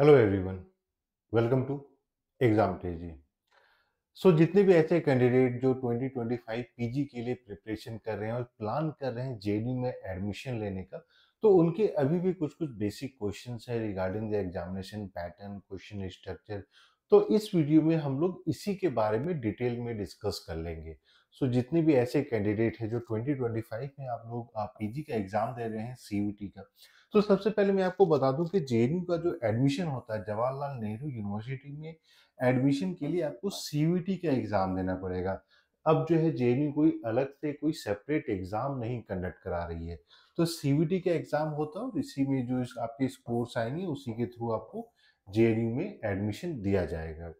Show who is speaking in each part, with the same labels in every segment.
Speaker 1: hello everyone welcome to exam तेजी so जितने भी ऐसे कैंडिडेट जो 2025 पीजी के लिए प्रिपरेशन कर रहे हैं और प्लान कर रहे हैं जेडी में एडमिशन लेने का तो उनके अभी भी कुछ कुछ बेसिक क्वेश्चन है regarding the examination pattern question structure तो इस वीडियो में हम लोग इसी के बारे में डिटेल में डिस्कस कर लेंगे सो so, जितने भी ऐसे कैंडिडेट हैं जो 2025 में आप लोग पी पीजी का एग्ज़ाम दे रहे हैं सीयूटी का तो सबसे पहले मैं आपको बता दूं कि जे का जो एडमिशन होता है जवाहरलाल नेहरू यूनिवर्सिटी में एडमिशन के लिए आपको सी का एग्ज़ाम देना पड़ेगा अब जो है जे कोई अलग से कोई सेपरेट एग्ज़ाम नहीं कंडक्ट करा रही है तो सी का एग्ज़ाम होता है और इसी में जो इस आपके स्कोर्स आएंगे उसी के थ्रू आपको जे में एडमिशन दिया जाएगा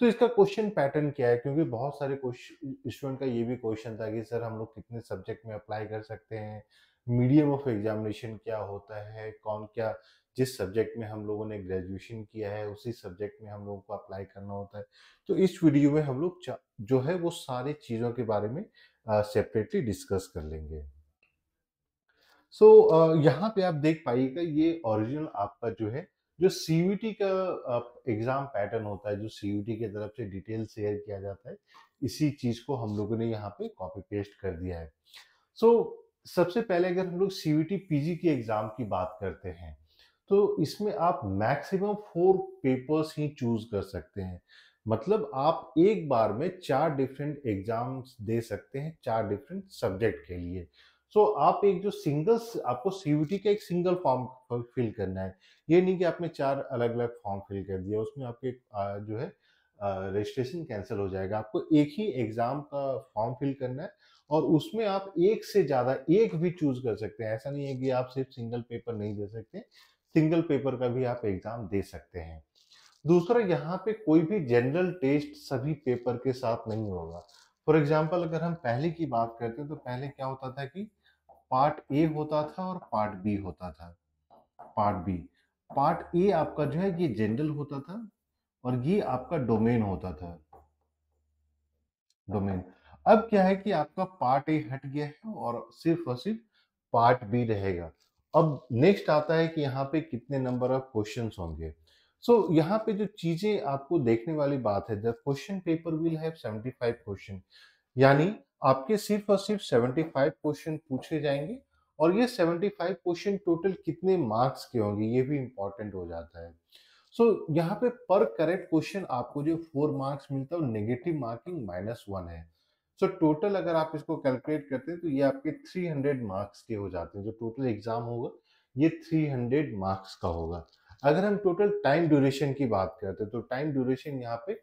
Speaker 1: तो इसका क्वेश्चन पैटर्न क्या है क्योंकि बहुत सारे स्टूडेंट का ये भी क्वेश्चन था कि सर हम लोग कितने सब्जेक्ट में अप्लाई कर सकते हैं मीडियम ऑफ एग्जामिनेशन क्या होता है कौन क्या जिस सब्जेक्ट में हम लोगों ने ग्रेजुएशन किया है उसी सब्जेक्ट में हम लोगों को अप्लाई करना होता है तो इस वीडियो में हम लोग जो है वो सारी चीज़ों के बारे में सेपरेटली डिस्कस कर लेंगे सो so, यहाँ पे आप देख पाइएगा ये ओरिजिनल आपका जो है जो सीयूटी का एग्जाम पैटर्न होता है जो सीयूटी की तरफ से डिटेल शेयर किया जाता है इसी चीज को हम लोगों ने यहाँ पे कॉपी पेस्ट कर दिया है सो so, सबसे पहले अगर हम लोग सी वी पीजी की एग्ज़ाम की बात करते हैं तो इसमें आप मैक्सिमम फोर पेपर्स ही चूज़ कर सकते हैं मतलब आप एक बार में चार डिफरेंट एग्ज़ाम्स दे सकते हैं चार डिफरेंट सब्जेक्ट के लिए सो so, आप एक जो सिंगल आपको सी का एक सिंगल फॉर्म फिल करना है ये नहीं कि आपने चार अलग अलग फॉर्म फिल कर दिया उसमें आपके जो है रजिस्ट्रेशन कैंसिल हो जाएगा आपको एक ही एग्ज़ाम का फॉर्म फिल करना है और उसमें आप एक से ज़्यादा एक भी चूज कर सकते हैं ऐसा नहीं है कि आप सिर्फ सिंगल पेपर नहीं दे सकते सिंगल पेपर का भी आप एग्ज़ाम दे सकते हैं दूसरा यहाँ पे कोई भी जनरल टेस्ट सभी पेपर के साथ नहीं होगा फॉर एग्जाम्पल अगर हम पहले की बात करते हैं तो पहले क्या होता था कि पार्ट ए होता था और पार्ट बी होता था पार्ट बी पार्ट ए आपका जो है ये जनरल होता था और ये आपका डोमेन होता था डोमेन अब क्या है कि आपका पार्ट ए हट गया है और सिर्फ और सिर्फ पार्ट बी रहेगा अब नेक्स्ट आता है कि यहाँ पे कितने नंबर ऑफ क्वेश्चन होंगे सो so, यहाँ पे जो चीजें आपको देखने वाली बात है question paper will have 75 question यानी आपके सिर्फ और सिर्फ 75 क्वेश्चन पूछे जाएंगे और ये 75 क्वेश्चन टोटल कितने मार्क्स के होंगे ये भी इम्पोर्टेंट हो जाता है सो so, यहाँ पे पर करेक्ट क्वेश्चन आपको जो फोर मार्क्स मिलता है वो नेगेटिव मार्किंग माइनस वन है सो so, टोटल अगर आप इसको कैलकुलेट करते हैं तो ये आपके 300 मार्क्स के हो जाते हैं जो टोटल एग्जाम होगा ये 300 मार्क्स का होगा अगर हम टोटल टाइम ड्यूरेशन की बात करते हैं तो टाइम ड्यूरेशन यहाँ पे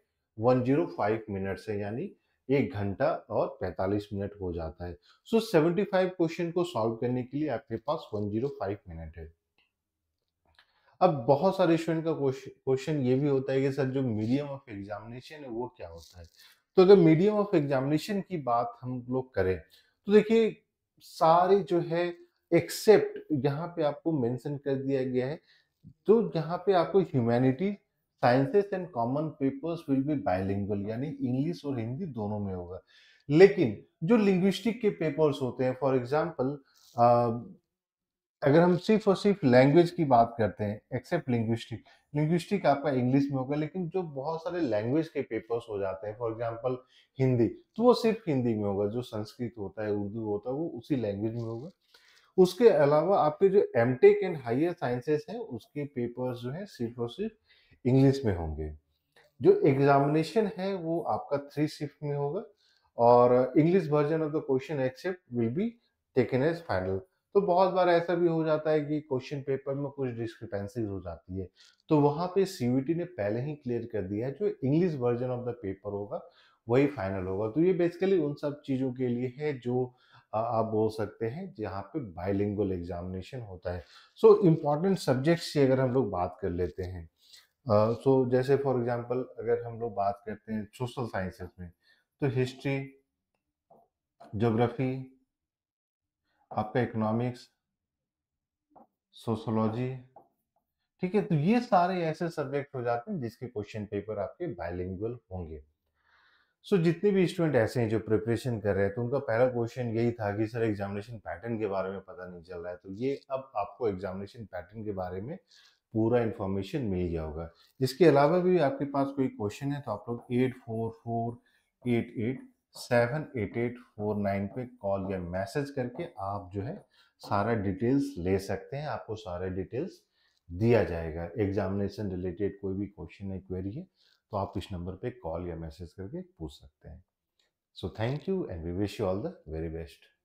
Speaker 1: 105 मिनट्स है यानी एक घंटा और 45 मिनट हो जाता है सो so, 75 क्वेश्चन को सॉल्व करने के लिए आपके पास 105 मिनट है अब बहुत सारे स्टूडेंट का क्वेश्चन ये भी होता है कि सर जो मीडियम ऑफ एग्जामिनेशन है वो क्या होता है तो अगर मीडियम ऑफ एग्जामिनेशन की बात हम लोग करें तो देखिए सारे जो है एक्सेप्ट यहाँ पे आपको मेंशन कर दिया गया है तो यहाँ पे आपको humanities sciences and common papers will be bilingual यानी इंग्लिश और हिंदी दोनों में होगा लेकिन जो लिंग्विस्टिक के पेपर्स होते हैं फॉर एग्जाम्पल अगर हम सिर्फ और सिर्फ लैंग्वेज की बात करते हैं एक्सेप्ट लिंग्विस्टिक लिंग्विस्टिक आपका इंग्लिश में होगा लेकिन जो बहुत सारे लैंग्वेज के पेपर्स हो जाते हैं फॉर एग्जांपल हिंदी तो वो सिर्फ हिंदी में होगा जो संस्कृत होता है उर्दू होता है वो उसी लैंग्वेज में होगा उसके अलावा आपके जो M tech and higher sciences हैं उसके पेपर्स जो हैं सिर्फ और सिर्फ इंग्लिश में होंगे जो एग्जामिनेशन है वो आपका थ्री शिफ्ट में होगा और English version of the question except will be taken as final तो बहुत बार ऐसा भी हो जाता है कि क्वेश्चन पेपर में कुछ डिस्क्रिपेंसीज हो जाती है तो वहां पे सीवीटी ने पहले ही क्लियर कर दिया है जो English version of the paper होगा वही फाइनल होगा तो ये बेसिकली उन सब चीज़ों के लिए है जो आप बोल सकते हैं जहाँ पे बाइलिंग एग्जामिनेशन होता है सो इम्पॉर्टेंट सब्जेक्ट्स की अगर हम लोग बात कर लेते हैं सो uh, so, जैसे फॉर एग्जांपल अगर हम लोग बात करते हैं सोशल साइंसेस में तो हिस्ट्री जोग्राफी आपका इकोनॉमिक्स सोशोलॉजी ठीक है तो ये सारे ऐसे सब्जेक्ट हो जाते हैं जिसके क्वेश्चन पेपर आपके बायलिंगुअल होंगे सो so, जितने भी स्टूडेंट ऐसे हैं जो प्रिपरेशन कर रहे हैं तो उनका पहला क्वेश्चन यही था कि सर एग्जामिनेशन पैटर्न के बारे में पता नहीं चल रहा है तो ये अब आपको एग्जामिनेशन पैटर्न के बारे में पूरा इन्फॉर्मेशन मिल गया होगा इसके अलावा भी आपके पास कोई क्वेश्चन है तो आप लोग eight four four eight eight seven eight eight four nine पे कॉल या मैसेज करके आप जो है सारा डिटेल्स ले सकते हैं आपको सारे डिटेल्स दिया जाएगा एग्जामिनेशन रिलेटेड कोई भी क्वेश्चन है क्वेरी है तो आप इस नंबर पे कॉल या मैसेज करके पूछ सकते हैं so thank you and we wish you all the very best